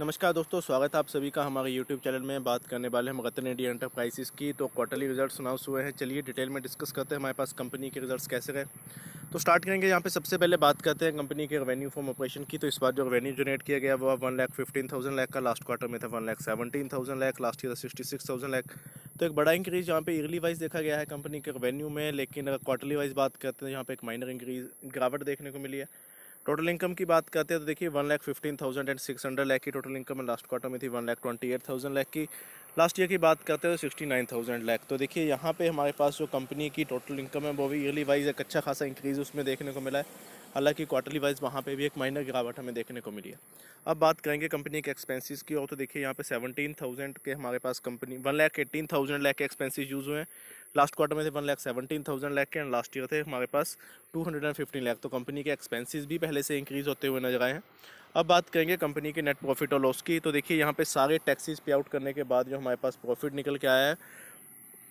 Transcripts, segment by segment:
नमस्कार दोस्तों स्वागत है आप सभी का हमारे यूट्यूब चैनल में बात करने वाले हम रतन इंडिया एंटरप्राइजेस की तो क्वार्टरली रिजल्ट्स अनाउंस हुए हैं चलिए डिटेल में डिस्कस करते हैं हमारे पास कंपनी के रिजल्ट्स कैसे रहे तो स्टार्ट करेंगे यहाँ पे सबसे पहले बात करते हैं कंपनी के रेवेन्यू फॉर्म ऑपरेशन की तो इस बार जो रेवेन्यू जनरेट किया गया वो one lakh fifteen thousand lakh का लास्ट क्वार्टर में था one lakh seventeen thousand lakh last year sixty six thousand lakh तो एक बड़ा इंक्रीज यहाँ पे ईयरली वाइज देखा गया है कंपनी के रेवेन्यू में लेकिन अगर क्वार्टरली वाइज बात करते हैं यहाँ पर एक माइनर इंक्रीज गिरावट देखने को मिली है टोटल इनकम की बात करते हैं तो देखिए one lakh fifteen thousand and six hundred lakh की टोटल इनकम लास्ट क्वार्टर में थी one lakh twenty eight thousand lakh की लास्ट ईयर की बात करते हैं तो सिक्सटी नाइन थाउजेंड लैख तो देखिए यहाँ पे हमारे पास जो कंपनी की टोटल इनकम है वो भी ईयरली वाइज एक अच्छा खासा इंक्रीज़ उसमें देखने को मिला है हालांकि क्वार्टरली वाइज वहाँ पे भी एक माइनर गिरावट हमें देखने को मिली है अब बात करेंगे कंपनी के एक्सपेंसेस की और तो देखिए यहाँ पे सेवनटीन थाउजेंड के हमारे पास company one lakh eighteen thousand lakh के एक्सपेंसिज यूज़ हुए हैं लास्ट क्वार्टर में थे one lakh seventeen thousand lakh के एंड लास्ट ईयर थे हमारे पास two hundred and fifteen lakh तो कंपनी के एक्सपेंसेस भी पहले से इंक्रीज़ होते हुए नजर आए हैं अब बात करेंगे कंपनी के नेट प्रॉफिट और लॉस की तो देखिए यहाँ पे सारे टैक्सीज पे आउट करने के बाद जो हमारे पास प्रॉफिट निकल के आया है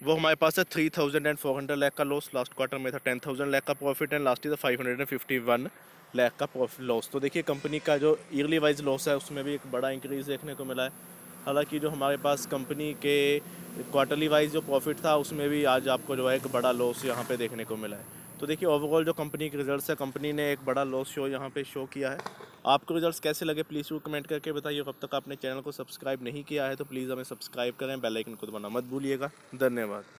वो हमारे पास है three thousand and four hundred lakh का लॉस लास्ट क्वार्टर में था टेन थाउजेंड लैख का profit and last year five hundred and fifty one lakh का प्रॉफिट लॉस तो देखिए कंपनी का जो ईयरली वाइज लॉस है उसमें भी एक बड़ा इंक्रीज़ देखने को मिला है हालांकि जो हमारे पास कंपनी के क्वार्टरली वाइज जो प्रॉफिट था उसमें भी आज आपको जो है एक बड़ा लॉस यहाँ पे देखने को मिला है तो देखिए ओवरऑल जो कंपनी के रिजल्ट है कंपनी ने एक बड़ा लॉस शो यहाँ पे शो किया है आपको रिजल्ट्स कैसे लगे प्लीज़ वो कमेंट करके बताइए अब तक आपने चैनल को सब्सक्राइब नहीं किया है तो प्लीज़ हमें सब्सक्राइब करें बेलाइकन को दबाना मत भूलिएगा धन्यवाद